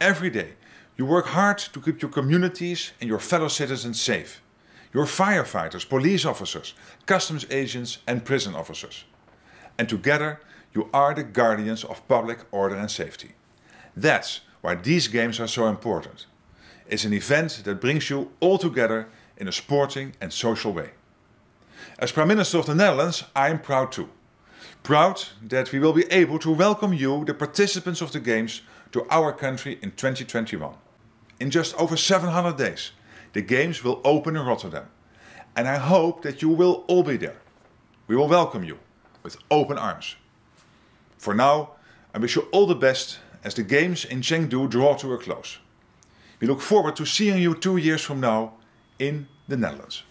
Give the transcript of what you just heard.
every day. You work hard to keep your communities and your fellow citizens safe. Your firefighters, police officers, customs agents, and prison officers. And together, you are the guardians of public order and safety. That's why these games are so important. It's an event that brings you all together in a sporting and social way. As Prime Minister of the Netherlands, I am proud too. Proud that we will be able to welcome you, the participants of the Games, to our country in 2021. In just over 700 days, the Games will open in Rotterdam. And I hope that you will all be there. We will welcome you with open arms. For now, I wish you all the best as the Games in Chengdu draw to a close. We look forward to seeing you two years from now in the Netherlands.